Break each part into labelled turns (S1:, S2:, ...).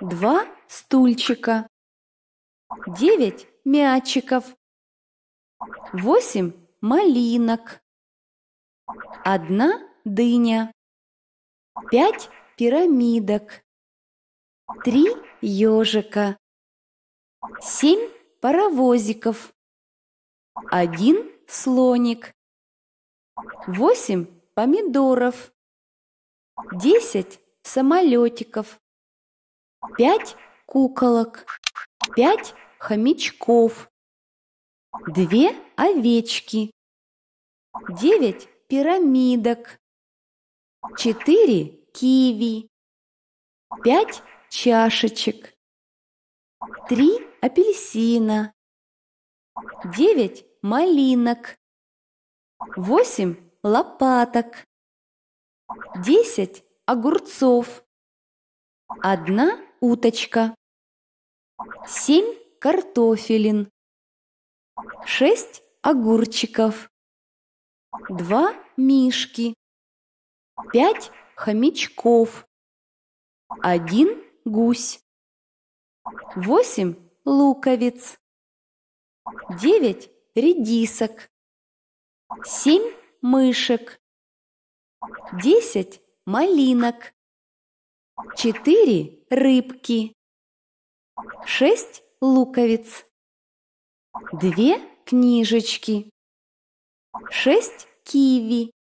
S1: два стульчика, девять мячиков, восемь малинок, одна дыня, пять пирамидок, три ежика, семь паровозиков, один слоник, восемь помидоров, десять самолетиков, пять куколок, пять хомячков, две овечки, девять пирамидок, четыре киви, пять чашечек, три апельсина, девять малинок, восемь лопаток, десять огурцов, одна уточка. 7 картофелин. 6 огурчиков. 2 мишки. 5 хомячков. 1 гусь. 8 луковиц. 9 редисок. 7 мышек. 10 малинок четыре рыбки, шесть луковиц, две книжечки, шесть киви,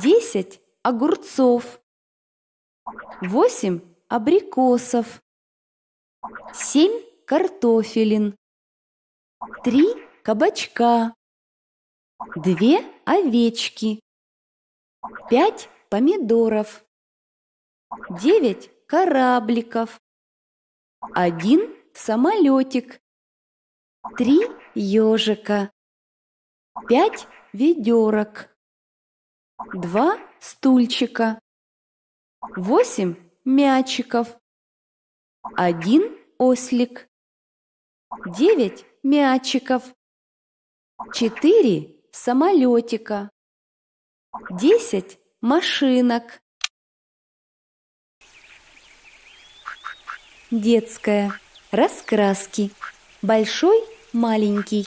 S1: десять огурцов, восемь абрикосов, семь картофелин, три кабачка, две овечки, пять помидоров, девять корабликов, один самолетик, три ежика, пять ведерок, два стульчика, восемь мячиков, один ослик, девять мячиков, четыре самолетика, десять машинок, детская, раскраски,
S2: большой, маленький.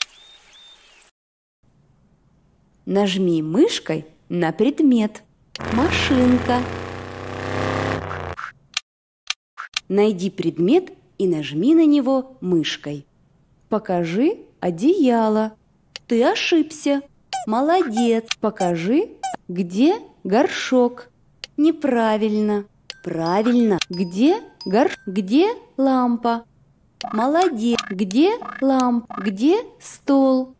S2: Нажми мышкой на предмет. Машинка. Найди предмет и нажми на него мышкой. Покажи одеяло. Ты ошибся. Молодец. Покажи, где горшок. Неправильно. Правильно. Где горш? Где лампа? Молодец. Где ламп? Где стол?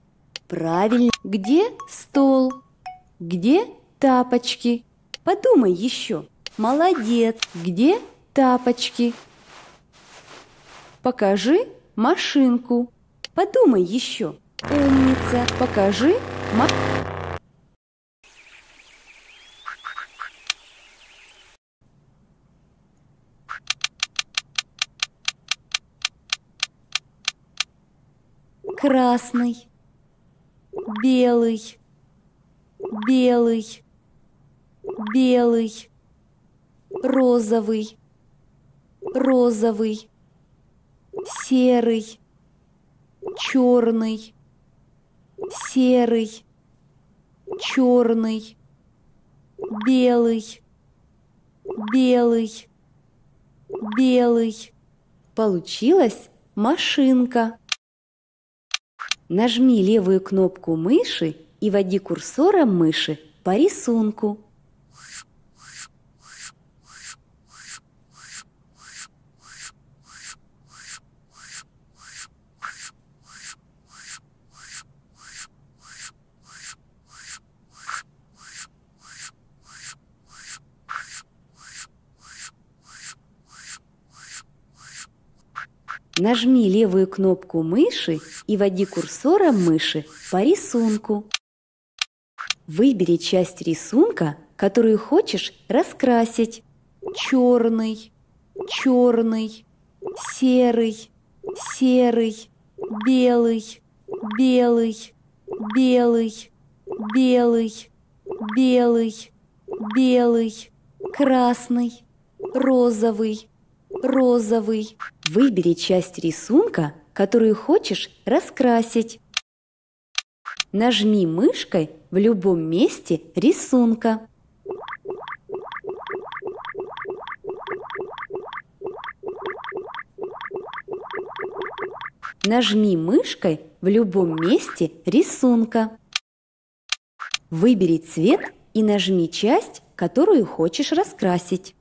S2: Правильно. Где стол? Где тапочки? Подумай еще. Молодец. Где тапочки? Покажи машинку. Подумай еще. Умница. Покажи машинку. красный, белый, белый, белый, розовый, розовый, серый, черный, серый, черный, белый, белый, белый. Получилось, машинка. Нажми левую кнопку мыши и води курсором мыши по рисунку. Нажми левую кнопку мыши и води курсором мыши по рисунку. Выбери часть рисунка, которую хочешь раскрасить. Черный, черный, серый, серый, белый, белый, белый, белый, белый, белый, красный, розовый, розовый. Выбери часть рисунка, которую хочешь раскрасить. Нажми мышкой в любом месте рисунка. Нажми мышкой в любом месте рисунка. Выбери цвет и нажми часть, которую хочешь раскрасить.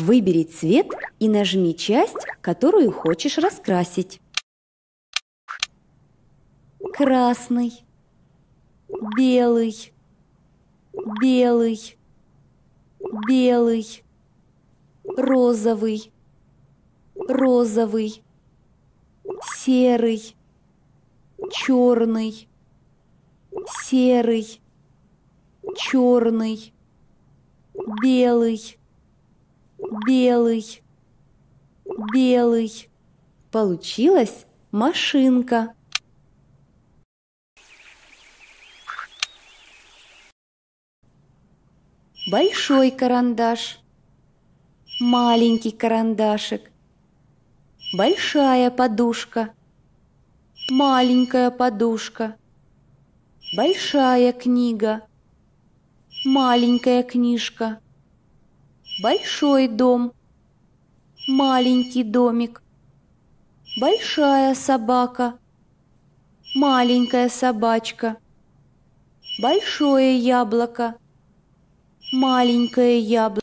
S2: Выбери цвет и нажми часть, которую хочешь раскрасить. Красный, белый, белый, белый, розовый, розовый, серый, черный, серый, черный, белый, белый, белый. Получилась машинка. Большой карандаш, маленький карандашик, большая подушка, маленькая подушка, большая книга, маленькая книжка – большой дом, маленький домик, большая собака, маленькая собачка, большое яблоко, маленькое яблоко.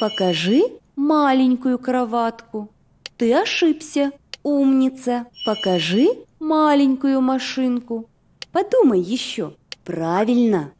S2: Покажи маленькую кроватку. Ты ошибся, умница. Покажи маленькую машинку. Подумай еще.
S1: Правильно.